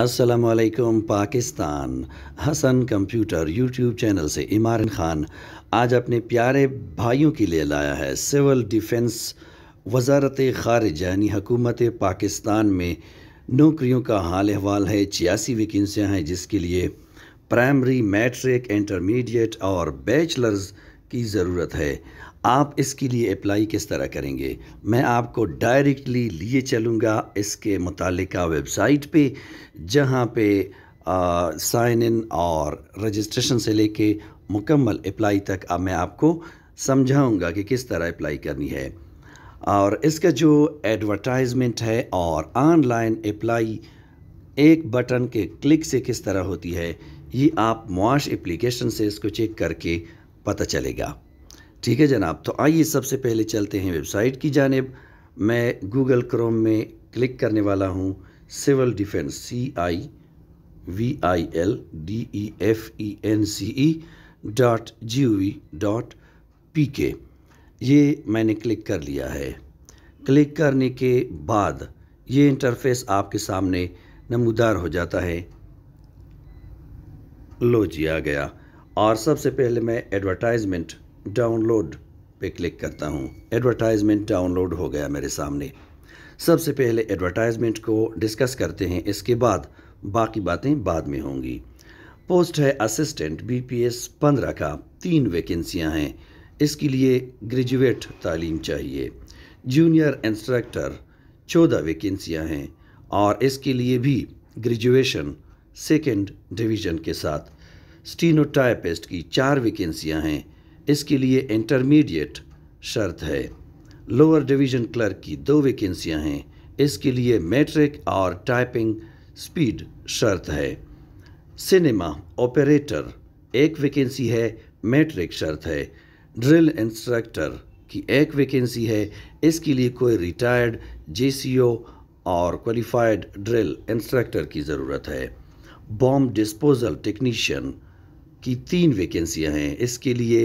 असलकम Pakistan Hasan computer YouTube channel से इमारन ख़ान आज अपने प्यारे भाइयों के लिए लाया है सिविल डिफेंस वजारत ख़ारिज यानी हकूमत पाकिस्तान में नौकरियों का हाल अहवाल है छियासी वैकेंसियाँ हैं जिसके लिए प्राइमरी मैट्रिक इंटरमीडिएट और बैचलर्स की ज़रूरत है आप इसके लिए अप्लाई किस तरह करेंगे मैं आपको डायरेक्टली लिए चलूँगा इसके मुतल वेबसाइट पे जहाँ पे साइन इन और रजिस्ट्रेशन से लेके मुकम्मल अप्लाई तक अब मैं आपको समझाऊँगा कि किस तरह अप्लाई करनी है और इसका जो एडवर्टाइजमेंट है और ऑनलाइन अप्लाई एक बटन के क्लिक से किस तरह होती है ये आप मुआश एप्लीकेशन से इसको चेक करके पता चलेगा ठीक है जनाब तो आइए सबसे पहले चलते हैं वेबसाइट की जानब मैं गूगल क्रोम में क्लिक करने वाला हूँ civil defence C I V I L D E F E N C E dot G O V dot P K ये मैंने क्लिक कर लिया है क्लिक करने के बाद ये इंटरफेस आपके सामने नमूदार हो जाता है लो जी आ गया और सबसे पहले मैं एडवर्टाइजमेंट डाउनलोड पे क्लिक करता हूँ एडवर्टाइजमेंट डाउनलोड हो गया मेरे सामने सबसे पहले एडवर्टाइजमेंट को डिस्कस करते हैं इसके बाद बाकी बातें बाद में होंगी पोस्ट है असिस्टेंट बीपीएस पंद्रह का तीन वैकेंसियां हैं इसके लिए ग्रेजुएट तालीम चाहिए जूनियर इंस्ट्रक्टर चौदह वैकेंसियां हैं और इसके लिए भी ग्रेजुएशन सेकेंड डिवीज़न के साथ स्टीनोटाइपिस्ट की चार वैकेंसियां हैं इसके लिए इंटरमीडिएट शर्त है लोअर डिवीजन क्लर्क की दो वैकेंसियां हैं इसके लिए मैट्रिक और टाइपिंग स्पीड शर्त है सिनेमा ऑपरेटर एक वैकेंसी है मैट्रिक शर्त है ड्रिल इंस्ट्रक्टर की एक वैकेंसी है इसके लिए कोई रिटायर्ड जेसीओ और क्वालिफाइड ड्रिल इंस्ट्रक्टर की ज़रूरत है बॉम्ब डिस्पोजल टेक्नीशियन की तीन वैकेंसियां हैं इसके लिए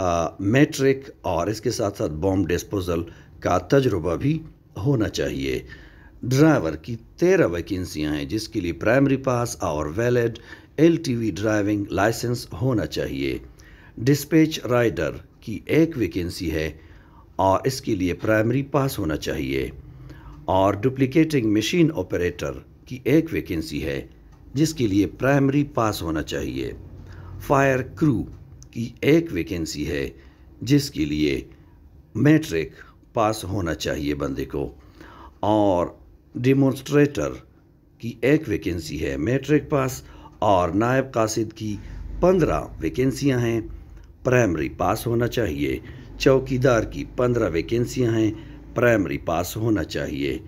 मेट्रिक और इसके साथ साथ बॉम्ब डिस्पोज़ल का तजुर्बा भी होना चाहिए ड्राइवर की तेरह वैकेंसियाँ हैं जिसके लिए प्राइमरी पास और वैलिड एल ड्राइविंग लाइसेंस होना चाहिए डिस्पैच राइडर की एक वैकेंसी है और इसके लिए प्राइमरी पास होना चाहिए और डुप्लिकेटिंग मशीन ऑपरेटर की एक वैकेंसी है जिसके लिए प्राइमरी पास होना चाहिए फायर क्रू की एक वैकेंसी है जिसके लिए मैट्रिक पास होना चाहिए बंदे को और डिमोस्ट्रेटर की एक वैकेंसी है मैट्रिक पास और नायब कासिद की पंद्रह वैकेंसियां हैं प्राइमरी पास होना चाहिए चौकीदार की पंद्रह वैकेंसियां हैं प्राइमरी पास होना चाहिए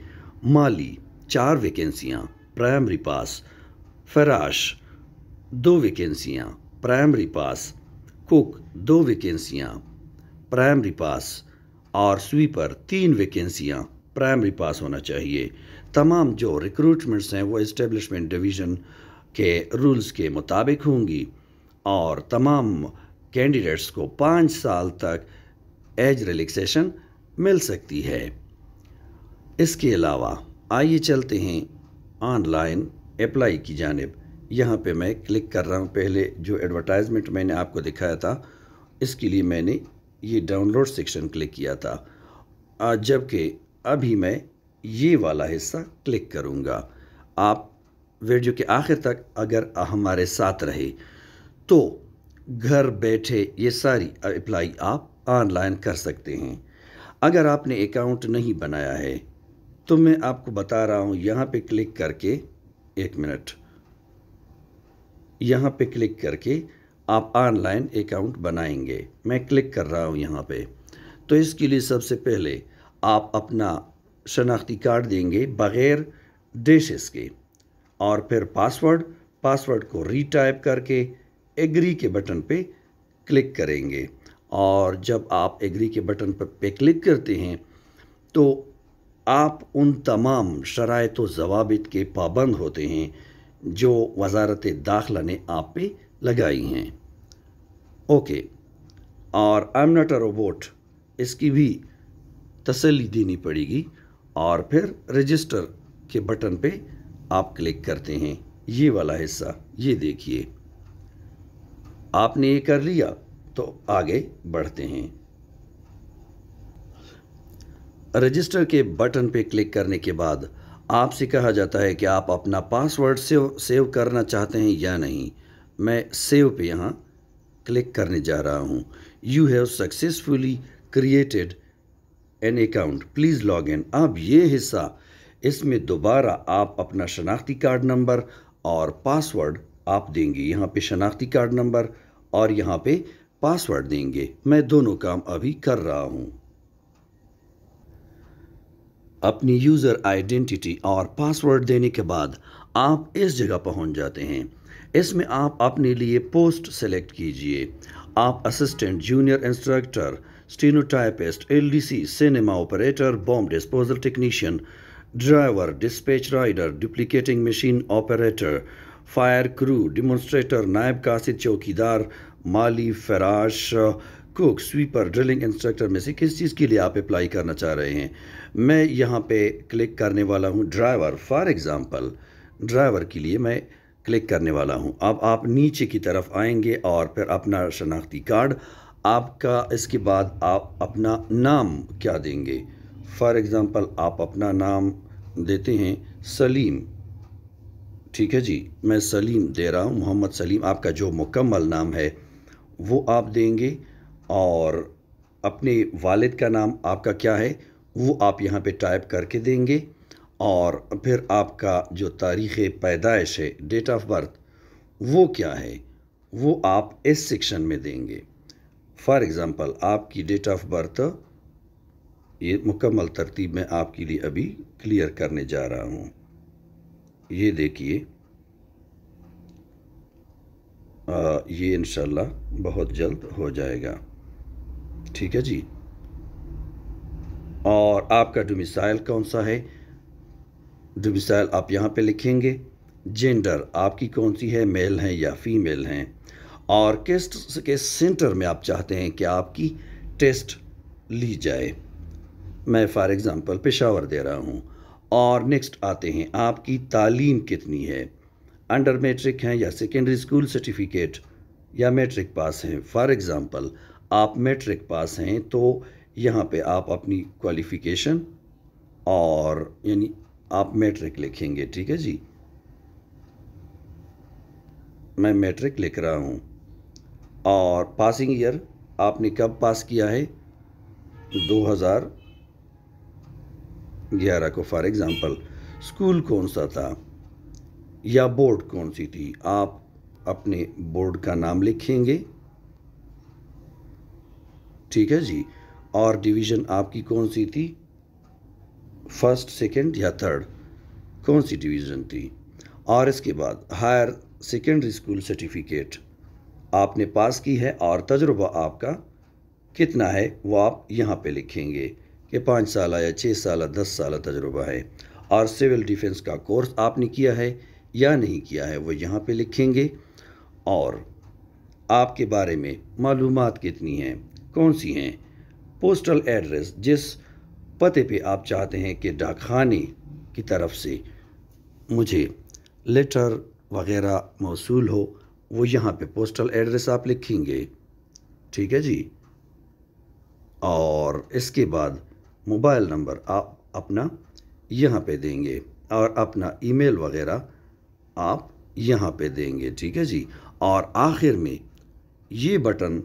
माली चार वैकेंसियां प्राइमरी पास फराश दो वैकेंसियां प्राइमरी पास कुक दो वैकेंसियाँ प्राइमरी पास और स्वीपर तीन वैकेंसियाँ प्राइमरी पास होना चाहिए तमाम जो रिक्रूटमेंट्स हैं वो इस्टेब्लिशमेंट डिवीज़न के रूल्स के मुताबिक होंगी और तमाम कैंडिडेट्स को पाँच साल तक एज रिलैक्सेशन मिल सकती है इसके अलावा आइए चलते हैं ऑनलाइन अप्लाई की जानब यहाँ पे मैं क्लिक कर रहा हूँ पहले जो एडवर्टाइजमेंट मैंने आपको दिखाया था इसके लिए मैंने ये डाउनलोड सेक्शन क्लिक किया था जबकि अभी मैं ये वाला हिस्सा क्लिक करूँगा आप वीडियो के आखिर तक अगर हमारे साथ रहे तो घर बैठे ये सारी अप्लाई आप ऑनलाइन कर सकते हैं अगर आपने अकाउंट नहीं बनाया है तो मैं आपको बता रहा हूँ यहाँ पे क्लिक करके एक मिनट यहाँ पे क्लिक करके आप ऑनलाइन अकाउंट बनाएंगे मैं क्लिक कर रहा हूँ यहाँ पे तो इसके लिए सबसे पहले आप अपना शनाख्ती कार्ड देंगे बग़ैर डिशेस के और फिर पासवर्ड पासवर्ड को रीटाइप करके एग्री के बटन पे क्लिक करेंगे और जब आप एग्री के बटन पर पे क्लिक करते हैं तो आप उन तमाम शरात तो व जवाबित के पाबंद होते हैं जो वजारत दाखिला ने आप पे लगाई हैं ओके और I am not a robot इसकी भी तसली देनी पड़ेगी और फिर रजिस्टर के बटन पे आप क्लिक करते हैं ये वाला हिस्सा ये देखिए आपने ये कर लिया तो आगे बढ़ते हैं रजिस्टर के बटन पे क्लिक करने के बाद आपसे कहा जाता है कि आप अपना पासवर्ड सेव सेव करना चाहते हैं या नहीं मैं सेव पे यहाँ क्लिक करने जा रहा हूँ you have successfully created an account please log in अब ये हिस्सा इसमें दोबारा आप अपना शनाख्ती कार्ड नंबर और पासवर्ड आप देंगे यहाँ पे शनाख्ती कार्ड नंबर और यहाँ पे पासवर्ड देंगे मैं दोनों काम अभी कर रहा हूँ अपनी यूज़र आइडेंटिटी और पासवर्ड देने के बाद आप इस जगह पहुंच जाते हैं इसमें आप अपने लिए पोस्ट सेलेक्ट कीजिए आप assistant junior instructor stenotypist LDC cinema operator bomb disposal technician driver dispatch rider duplicating machine operator fire crew demonstrator नायब कासिद चौकीदार माली फराश कुक स्वीपर ड्रिलिंग इंस्ट्रक्टर में से किस चीज़ के लिए आप अप्लाई करना चाह रहे हैं मैं यहाँ पे क्लिक करने वाला हूँ ड्राइवर फॉर एग्ज़ाम्पल ड्राइवर के लिए मैं क्लिक करने वाला हूँ अब आप नीचे की तरफ आएंगे और फिर अपना शनाख्ती कार्ड आपका इसके बाद आप अपना नाम क्या देंगे फॉर एग्ज़ाम्पल आप अपना नाम देते हैं सलीम ठीक है जी मैं सलीम दे रहा हूँ मोहम्मद सलीम आपका जो मुकम्मल नाम है वो आप देंगे और अपने वालिद का नाम आपका क्या है वो आप यहाँ पे टाइप करके देंगे और फिर आपका जो तारीख़ पैदाइश है डेट ऑफ बर्थ वो क्या है वो आप इस सेक्शन में देंगे फॉर एग्ज़ाम्पल आपकी डेट ऑफ बर्थ ये मुकम्मल तरतीब में आपके लिए अभी क्लियर करने जा रहा हूँ ये देखिए ये इनशाला बहुत जल्द हो जाएगा ठीक है जी और आपका डोमिसाइल कौन सा है डोमिसाइल आप यहाँ पे लिखेंगे जेंडर आपकी कौन सी है मेल हैं या फीमेल हैं और किस के सेंटर में आप चाहते हैं कि आपकी टेस्ट ली जाए मैं फ़ॉर एग्ज़ाम्पल पेशावर दे रहा हूँ और नेक्स्ट आते हैं आपकी तालीम कितनी है अंडर मेट्रिक हैं या सेकेंडरी स्कूल सर्टिफिकेट या मेट्रिक पास हैं फॉर एग्ज़ाम्पल आप मेट्रिक पास हैं तो यहाँ पे आप अपनी क्वालिफ़िकेशन और यानी आप मैट्रिक लिखेंगे ठीक है जी मैं मैट्रिक लिख रहा हूँ और पासिंग ईयर आपने कब पास किया है 2011 को फॉर एग्ज़ाम्पल स्कूल कौन सा था या बोर्ड कौन सी थी आप अपने बोर्ड का नाम लिखेंगे ठीक है जी और डिवीज़न आपकी कौन सी थी फर्स्ट सेकंड या थर्ड कौन सी डिवीज़न थी और इसके बाद हायर सेकेंडरी स्कूल सर्टिफिकेट आपने पास की है और तजुर्बा आपका कितना है वो आप यहाँ पे लिखेंगे कि पाँच साल या छः साल दस साल तजुर्बा है और सिविल डिफेंस का कोर्स आपने किया है या नहीं किया है वो यहाँ पे लिखेंगे और आपके बारे में मालूम कितनी हैं कौन सी हैं पोस्टल एड्रेस जिस पते पे आप चाहते हैं कि डाकखाने की तरफ से मुझे लेटर वगैरह मौसू हो वो यहाँ पे पोस्टल एड्रेस आप लिखेंगे ठीक है जी और इसके बाद मोबाइल नंबर आप अपना यहाँ पे देंगे और अपना ईमेल वगैरह आप यहाँ पे देंगे ठीक है जी और आखिर में ये बटन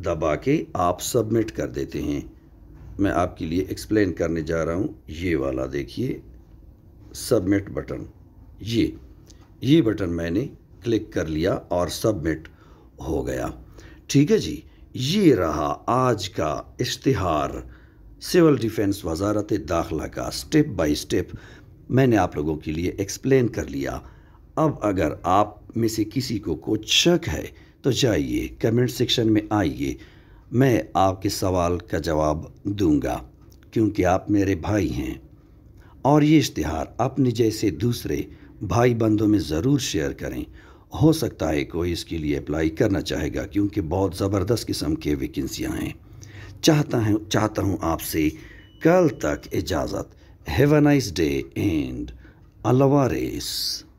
दबा के आप सबमिट कर देते हैं मैं आपके लिए एक्सप्लेन करने जा रहा हूँ ये वाला देखिए सबमिट बटन ये ये बटन मैंने क्लिक कर लिया और सबमिट हो गया ठीक है जी ये रहा आज का इश्तहार सिविल डिफेंस वजारत दाखला का स्टेप बाय स्टेप मैंने आप लोगों के लिए एक्सप्लेन कर लिया अब अगर आप में से किसी को कुछ शक है तो जाइए कमेंट सेक्शन में आइए मैं आपके सवाल का जवाब दूंगा क्योंकि आप मेरे भाई हैं और ये इश्तहार अपने जैसे दूसरे भाई बंधों में ज़रूर शेयर करें हो सकता है कोई इसके लिए अप्लाई करना चाहेगा क्योंकि बहुत ज़बरदस्त किस्म के वैकेंसियाँ हैं चाहता हूँ चाहता हूँ आपसे कल तक इजाज़त have a nice day and Allah